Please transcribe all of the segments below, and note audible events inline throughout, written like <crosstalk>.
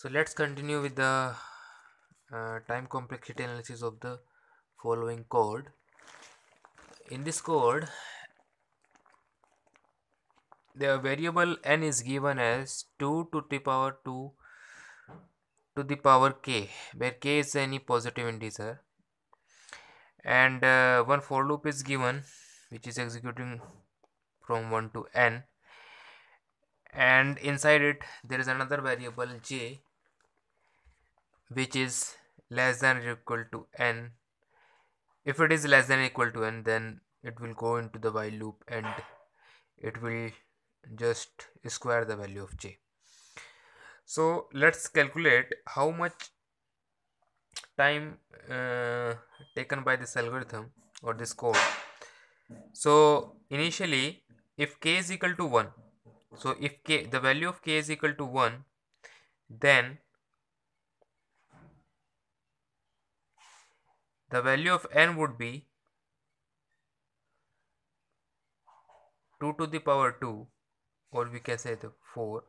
so let's continue with the uh, time complexity analysis of the following code in this code the variable n is given as 2 to the power 2 to the power k where k is any positive integer and uh, one for loop is given which is executing from 1 to n and inside it there is another variable j which is less than or equal to n if it is less than or equal to n then it will go into the while loop and it will just square the value of j so let's calculate how much time uh, taken by this algorithm or this code so initially if k is equal to 1 so if k the value of k is equal to 1 then the value of n would be 2 to the power 2 or we can say the 4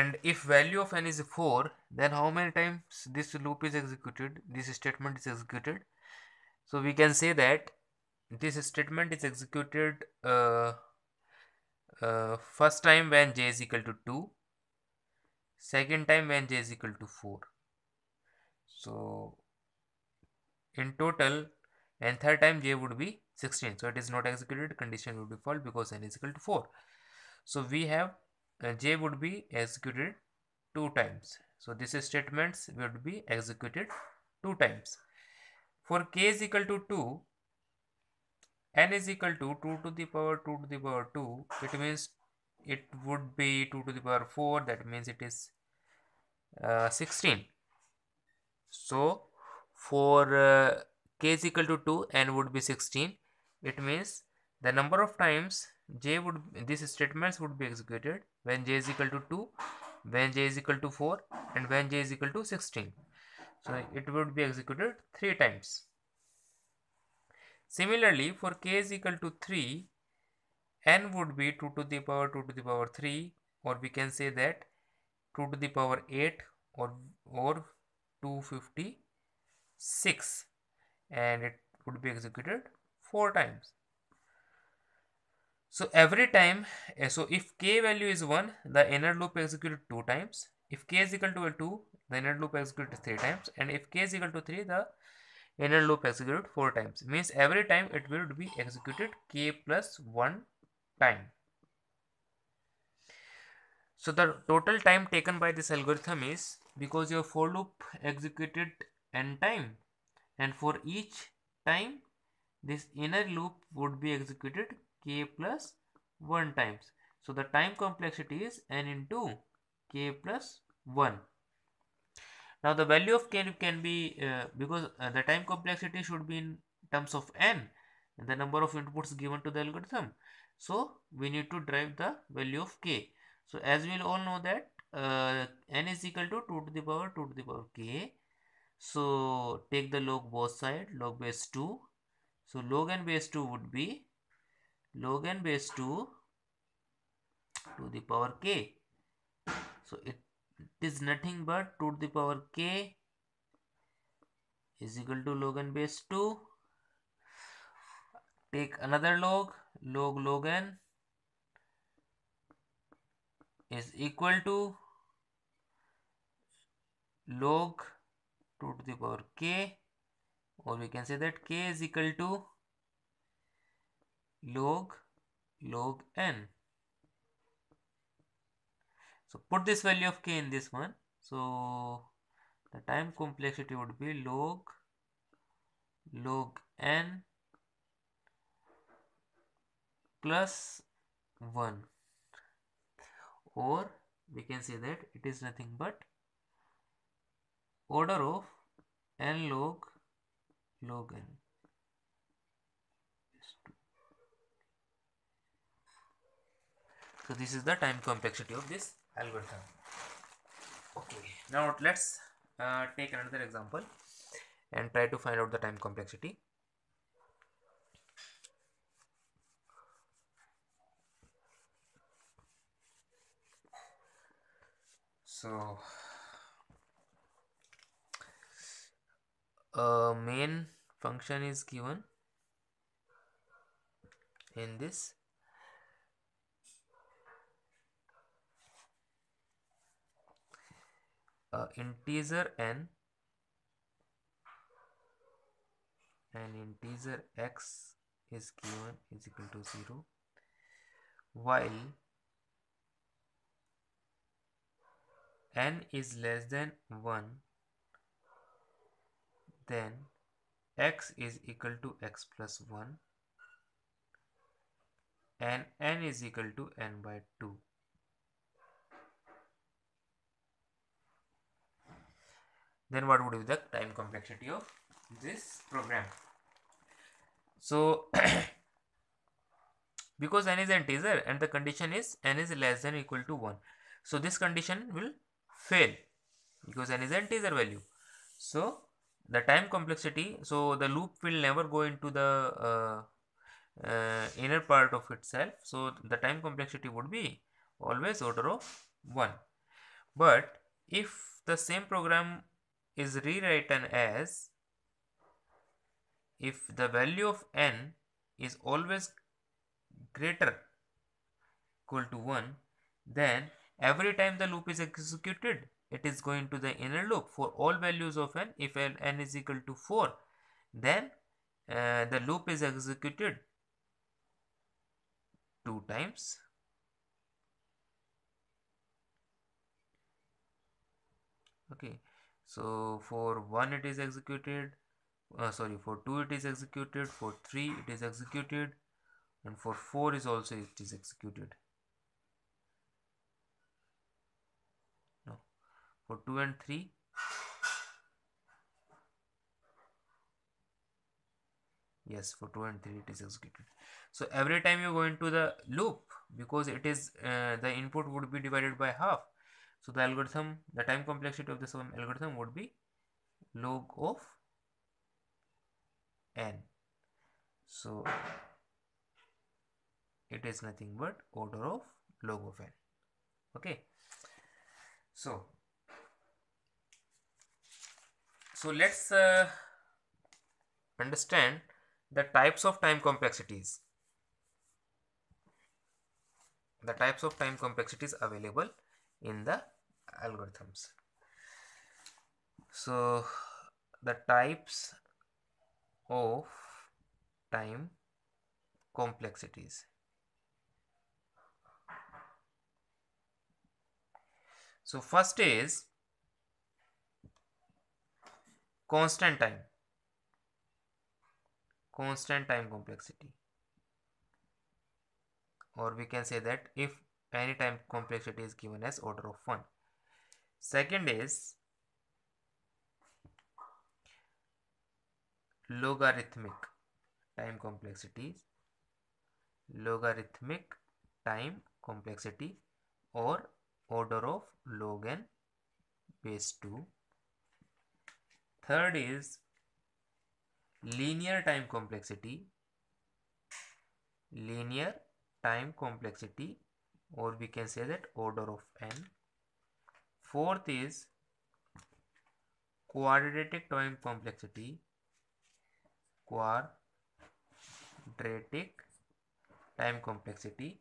and if value of n is 4 then how many times this loop is executed this statement is executed so we can say that this statement is executed uh, uh, first time when j is equal to 2 second time when j is equal to 4 so in total and third time j would be 16 so it is not executed condition would be false because n is equal to 4 so we have uh, j would be executed two times so this statements would be executed two times for k is equal to 2 n is equal to 2 to the power 2 to the power 2 it means it would be 2 to the power 4 that means it is uh, 16 so for uh, k is equal to 2 n would be 16 it means the number of times j would these statements would be executed when j is equal to 2 when j is equal to 4 and when j is equal to 16 so it would be executed three times similarly for k is equal to 3 n would be 2 to the power 2 to the power 3 or we can say that 2 to the power 8 or or 250 6 and it would be executed 4 times. So every time, eh, so if k value is 1, the inner loop executed 2 times. If k is equal to 2, the inner loop executed 3 times. And if k is equal to 3, the inner loop executed 4 times. Means every time it will be executed k plus 1 time. So the total time taken by this algorithm is because your for loop executed n time and for each time this inner loop would be executed k plus 1 times. So the time complexity is n into k plus 1. Now the value of k can be uh, because uh, the time complexity should be in terms of n the number of inputs given to the algorithm. So we need to drive the value of k. So as we all know that uh, n is equal to 2 to the power 2 to the power k so take the log both side log base 2. So log n base 2 would be log n base 2 to the power k. So it, it is nothing but 2 to the power k is equal to log n base 2. Take another log log log n is equal to log 2 to the power k or we can say that k is equal to log log n. So put this value of k in this one. So the time complexity would be log log n plus 1 or we can say that it is nothing but order of n log log n is 2. So this is the time complexity of this algorithm. Okay, now let's uh, take another example and try to find out the time complexity. So a main function is given in this uh, integer n and integer x is given is equal to 0 while n is less than 1 then x is equal to x plus 1 and n is equal to n by 2. Then what would be the time complexity of this program? So, <coughs> because n is an integer and the condition is n is less than equal to 1. So, this condition will fail because n is an integer value. So, the time complexity so the loop will never go into the uh, uh, inner part of itself so the time complexity would be always order of 1 but if the same program is rewritten as if the value of n is always greater equal to 1 then every time the loop is executed it is going to the inner loop for all values of n if n is equal to 4 then uh, the loop is executed two times okay so for 1 it is executed uh, sorry for 2 it is executed for 3 it is executed and for 4 is also it is executed for 2 and 3 yes for 2 and 3 it is executed so every time you go into the loop because it is uh, the input would be divided by half so the algorithm the time complexity of this one algorithm would be log of n so it is nothing but order of log of n okay so so let's uh, understand the types of time complexities. The types of time complexities available in the algorithms. So the types of time complexities. So first is constant time constant time complexity or we can say that if any time complexity is given as order of 1 second is logarithmic time complexity logarithmic time complexity or order of log n base 2 Third is linear time complexity, linear time complexity or we can say that order of n. Fourth is quadratic time complexity, quadratic time complexity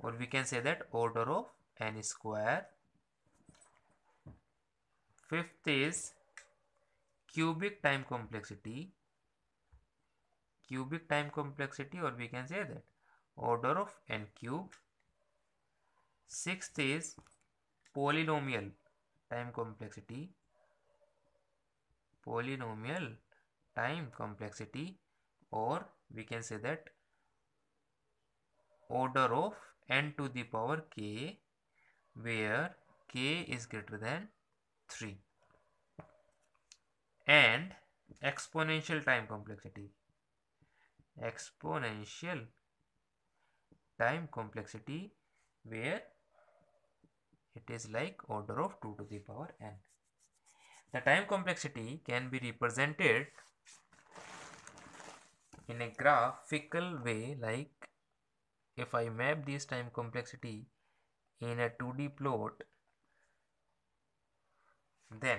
or we can say that order of n square. Fifth is cubic time complexity cubic time complexity or we can say that order of n cube sixth is polynomial time complexity polynomial time complexity or we can say that order of n to the power k where k is greater than 3 and exponential time complexity exponential time complexity where it is like order of 2 to the power n the time complexity can be represented in a graphical way like if I map this time complexity in a 2D plot then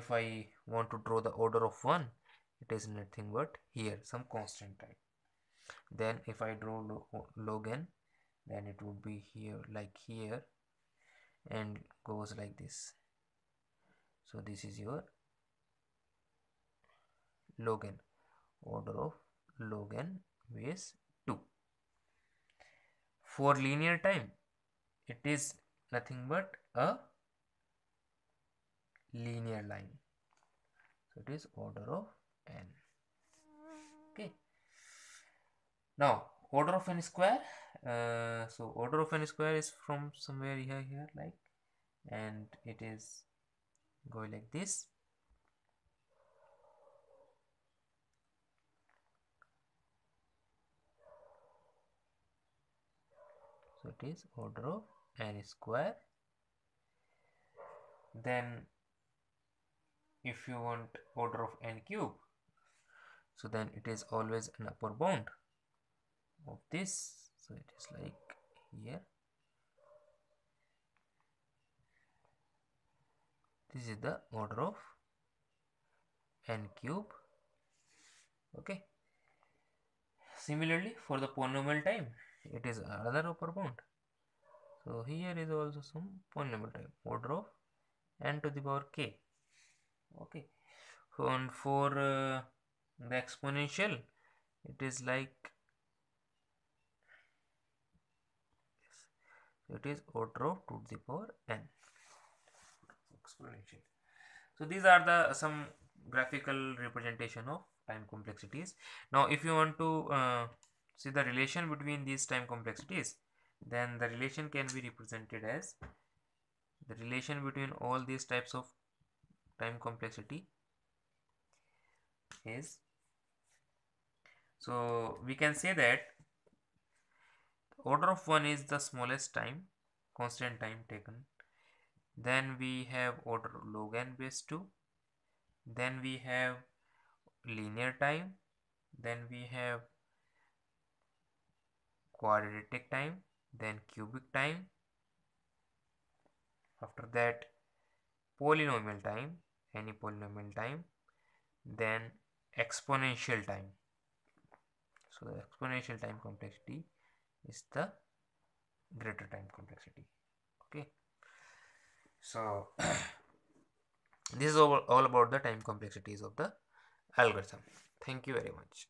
if I want to draw the order of 1 it is nothing but here some constant type then if I draw lo log n then it would be here like here and goes like this so this is your log n order of log n base 2 for linear time it is nothing but a linear line so it is order of n okay now order of n square uh, so order of n square is from somewhere here here like and it is going like this so it is order of n square then if you want order of n cube so then it is always an upper bound of this so it is like here this is the order of n cube okay similarly for the polynomial time it is another upper bound so here is also some polynomial time order of n to the power k okay and for uh, the exponential it is like it is order of 2 to the power n exponential so these are the some graphical representation of time complexities now if you want to uh, see the relation between these time complexities then the relation can be represented as the relation between all these types of time complexity is so we can say that order of 1 is the smallest time constant time taken then we have order log n base 2 then we have linear time then we have quadratic time then cubic time after that polynomial time any polynomial time then exponential time so the exponential time complexity is the greater time complexity okay so <clears throat> this is all, all about the time complexities of the algorithm thank you very much